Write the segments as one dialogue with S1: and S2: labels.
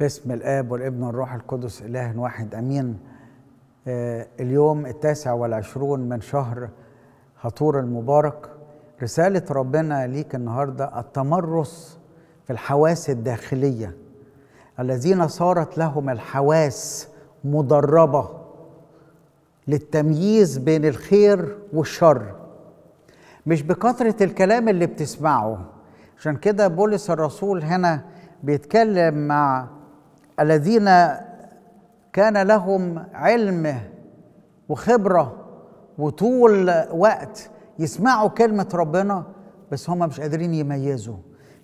S1: باسم الآب والابن والروح القدس إله واحد أمين آه، اليوم التاسع والعشرون من شهر هطور المبارك رسالة ربنا ليك النهاردة التمرس في الحواس الداخلية الذين صارت لهم الحواس مدربة للتمييز بين الخير والشر مش بكثرة الكلام اللي بتسمعه عشان كده بولس الرسول هنا بيتكلم مع الذين كان لهم علم وخبره وطول وقت يسمعوا كلمه ربنا بس هم مش قادرين يميزوا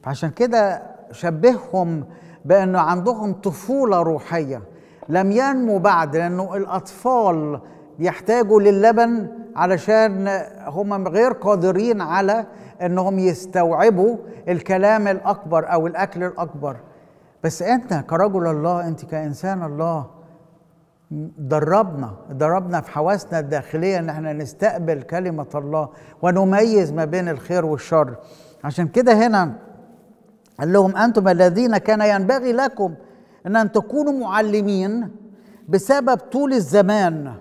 S1: فعشان كده شبههم بانه عندهم طفوله روحيه لم ينمو بعد لانه الاطفال بيحتاجوا للبن علشان هم غير قادرين على انهم يستوعبوا الكلام الاكبر او الاكل الاكبر بس انت كرجل الله انت كانسان الله دربنا دربنا في حواسنا الداخليه ان احنا نستقبل كلمه الله ونميز ما بين الخير والشر عشان كده هنا قال لهم انتم الذين كان ينبغي لكم ان تكونوا معلمين بسبب طول الزمان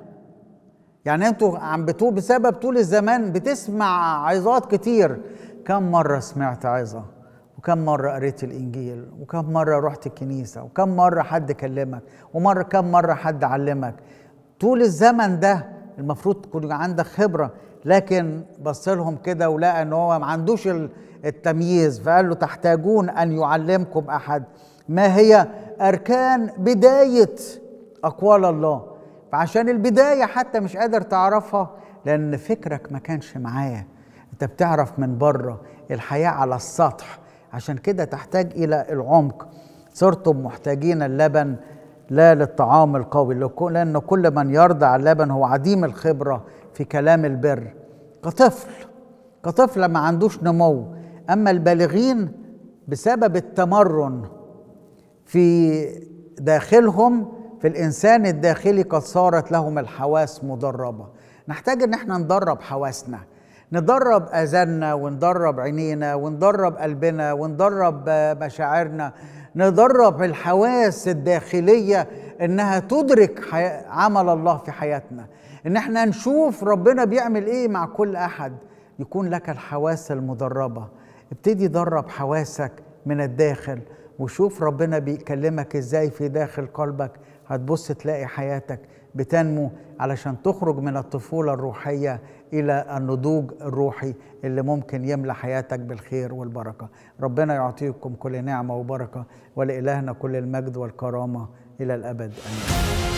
S1: يعني انتوا عم بتقول بسبب طول الزمان بتسمع عظات كتير كم مره سمعت عظه وكم مرة قريت الإنجيل وكم مرة رحت الكنيسة وكم مرة حد كلمك ومرة كم مرة حد علمك طول الزمن ده المفروض تكون عندك خبرة لكن بص لهم كده ولقى ان هو ما عندوش التمييز فقال له تحتاجون ان يعلمكم احد ما هي اركان بدايه اقوال الله فعشان البدايه حتى مش قادر تعرفها لان فكرك ما كانش معايا انت بتعرف من بره الحياه على السطح عشان كده تحتاج إلى العمق صرتم محتاجين اللبن لا للطعام القوي لأن كل من يرضع اللبن هو عديم الخبرة في كلام البر كطفل كطفل ما عندوش نمو أما البالغين بسبب التمرن في داخلهم في الإنسان الداخلي قد صارت لهم الحواس مدربة نحتاج ان احنا ندرب حواسنا ندرب اذاننا وندرب عينينا وندرب قلبنا وندرب مشاعرنا ندرب الحواس الداخليه انها تدرك عمل الله في حياتنا ان احنا نشوف ربنا بيعمل ايه مع كل احد يكون لك الحواس المدربه ابتدي درب حواسك من الداخل وشوف ربنا بيكلمك ازاي في داخل قلبك هتبص تلاقي حياتك بتنمو علشان تخرج من الطفولة الروحية إلى النضوج الروحي اللي ممكن يملى حياتك بالخير والبركة ربنا يعطيكم كل نعمة وبركة ولإلهنا كل المجد والكرامة إلى الأبد أمين